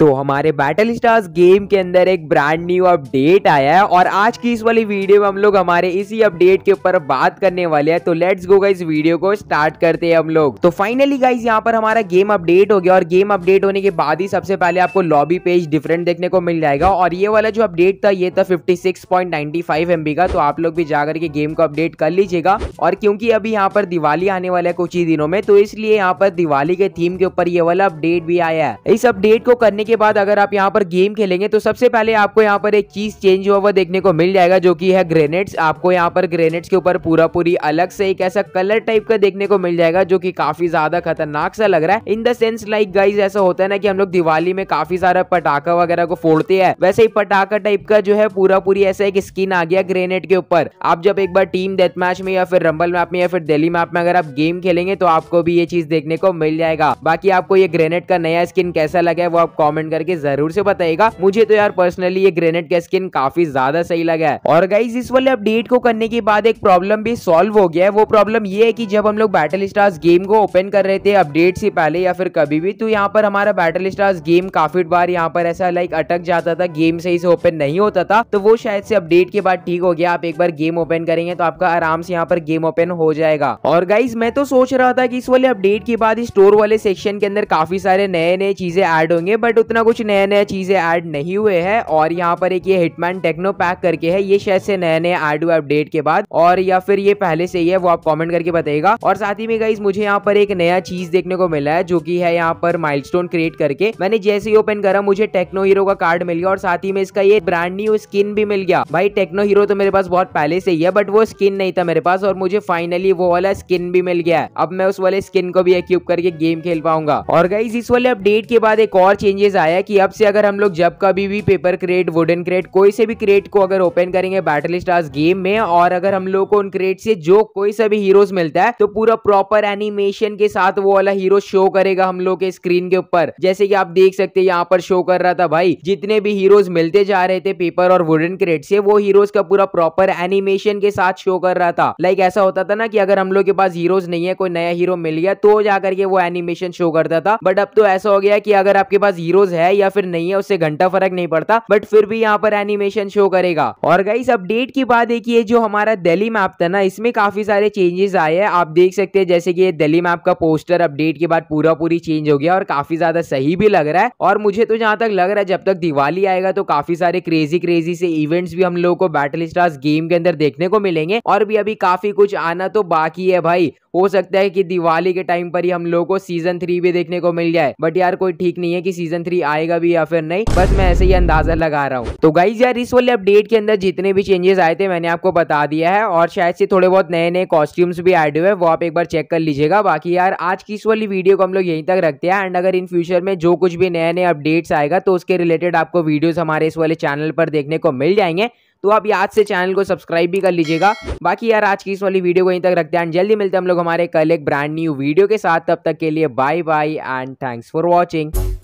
तो हमारे battle Stars game के अंदर एक ब्रांड न्यू अपडेट आया है और आज की इस वाली वीडियो में हम लोग हमारे इसी अपडेट के ऊपर बात करने वाले हैं तो लेट्स गो गाइज वीडियो को स्टार्ट करते हैं हम लोग तो फाइनली गाइज यहाँ पर हमारा गेम अपडेट हो गया और गेम अपडेट होने के बाद ही सबसे पहले आपको लॉबी पेज डिफरेंट देखने को मिल जाएगा और ये वाला जो अपडेट था ये था फिफ्टी सिक्स का तो आप लोग भी जाकर के गेम को अपडेट कर लीजिएगा और क्योंकि अभी यहाँ पर दिवाली आने वाला है कुछ ही दिनों में तो इसलिए यहाँ पर दिवाली के थीम के ऊपर ये वाला अपडेट भी आया है इस अपडेट को करने के बाद अगर आप यहाँ पर गेम खेलेंगे तो सबसे पहले आपको यहाँ पर एक चीज चेंज हुआ हुआ देखने को मिल जाएगा जो कि है ग्रेनेड्स आपको यहाँ पर ग्रेनेड्स के ऊपर पूरा पूरी अलग से एक ऐसा कलर टाइप का देखने को मिल जाएगा जो की काफी ज्यादा खतरनाक सा लग रहा है in the sense like guys ऐसा होता है ना कि हम लोग दिवाली में काफी सारा पटाखा वगैरह को फोड़ते हैं वैसे ही पटाखा टाइप का जो है पूरा पूरी ऐसा एक स्किन आ गया ग्रेनेड के ऊपर आप जब एक बार टीम डेथ मैच में या फिर रंबल मैप में या फिर दिल्ली मैप में अगर आप गेम खेलेंगे तो आपको भी ये चीज देखने को मिल जाएगा बाकी आपको ये ग्रेनेड का नया स्किन कैसा लगा है वो आप कॉमेंट कमेंट करके जरूर से बताएगा मुझे तो यार पर्सनली ये ग्रेनेड का स्किन काफी ज्यादा सही लगा है और गाइज इस वाले अपडेट को करने के बाद एक प्रॉब्लम भी सॉल्व हो गया है वो प्रॉब्लम ये है की जब हम लोग बैटल स्टार्स गेम को ओपन कर रहे थे अपडेट से पहले या फिर कभी भी तो यहाँ पर हमारा बैटल स्टार्स गेम काफी बार यहाँ पर ऐसा लाइक अटक जाता था गेम सही से ओपन नहीं होता था तो वो शायद से अपडेट के बाद ठीक हो गया आप एक बार गेम ओपन करेंगे तो आपका आराम से यहाँ पर गेम ओपन हो जाएगा और गाइज मैं तो सोच रहा था कि इस वाले अपडेट के बाद स्टोर वाले सेक्शन के अंदर काफी सारे नए नए चीजें ऐड होंगे बट उतना कुछ नया नया चीज़ें ऐड नहीं हुए हैं और यहाँ पर एक ये हिटमैन टेक्नो पैक करके है ये शायद से नए नए ऐड हुए अपडेट के बाद और या फिर ये पहले से ही है वो आप कॉमेंट करके बताएगा और साथ ही में गाइज मुझे यहाँ पर एक नया चीज देखने को मिला है जो की है यहाँ पर माइल क्रिएट करके मैंने जैसे ही ओपन करा मुझे टेक्नो हीरो का कार्ड मिल गया और साथ ही में इसका ये ब्रांड न्यू स्किन भी मिल गया भाई टेक्नो हीरो तो मेरे पास बहुत पहले से ही है बट वो स्किन नहीं था मेरे पास और मुझे फाइनली वो वाला स्किन भी मिल गया अब मैं उस वाले स्किन को भी एक्यूब करके गेम खेल पाऊंगा और गाइज इस वाले अपडेट के बाद एक और चेंजेस मैसेज आया कि अब से अगर हम लोग जब कभी भी पेपर क्रेट वुडन क्रेट कोई से भी क्रेट को अगर ओपन करेंगे बैटल स्टार्स गेम में और अगर हम लोग को उन क्रेट से जो कोई सा भी हीरोज मिलता है तो पूरा प्रॉपर एनिमेशन के साथ वो वाला हीरो शो करेगा हम लोग के स्क्रीन के ऊपर जैसे कि आप देख सकते हैं यहाँ पर शो कर रहा था भाई जितने भी हीरोज मिलते जा रहे थे पेपर और वुडन क्रेट से वो हीरोज का पूरा प्रॉपर एनिमेशन के साथ शो कर रहा था लाइक ऐसा होता था ना कि अगर हम लोग के पास हीरोज नहीं है कोई नया हीरो मिल गया तो जाकर के वो एनिमेशन शो करता था बट अब तो ऐसा हो गया कि अगर आपके पास हीरो क्लोज है या फिर नहीं है उससे घंटा फर्क नहीं पड़ता बट फिर भी यहाँ पर एनिमेशन शो करेगा और गाइस अपडेट की बात देखिए जो हमारा दिल्ली मैप था ना इसमें काफी सारे चेंजेस आए हैं आप देख सकते हैं जैसे कि ये दिल्ली मैप का पोस्टर अपडेट के बाद पूरा पूरी चेंज हो गया और काफी ज्यादा सही भी लग रहा है और मुझे तो जहाँ तक लग रहा है जब तक दिवाली आएगा तो काफी सारे क्रेजी क्रेजी से इवेंट्स भी हम लोगों को बैटल स्टार्स गेम के अंदर देखने को मिलेंगे और भी अभी काफी कुछ आना तो बाकी है भाई हो सकता है कि दिवाली के टाइम पर ही हम लोगों को सीजन थ्री भी देखने को मिल जाए बट यार कोई ठीक नहीं है कि सीजन थ्री मोस्टली आएगा भी या फिर नहीं बस मैं ऐसे ही अंदाजा लगा रहा हूँ तो गाइज यार इस वाले अपडेट के अंदर जितने भी चेंजेस आए थे मैंने आपको बता दिया है और शायद से थोड़े बहुत नए नए कॉस्ट्यूम्स भी एड हुए वो आप एक बार चेक कर लीजिएगा बाकी यार आज की इस वाली वीडियो को हम लोग यहीं तक रखते हैं एंड अगर इन फ्यूचर में जो कुछ भी नए नए अपडेट्स आएगा तो उसके रिलेटेड आपको वीडियोस हमारे इस वाले चैनल पर देखने को मिल जाएंगे तो आप याद से चैनल को सब्सक्राइब भी कर लीजिएगा बाकी यार आज की इस वाली वीडियो को यहीं तक रखते हैं जल्दी मिलते हैं हम लोग हमारे कल एक ब्रांड न्यू वीडियो के साथ तब तक के लिए bye bye and thanks for watching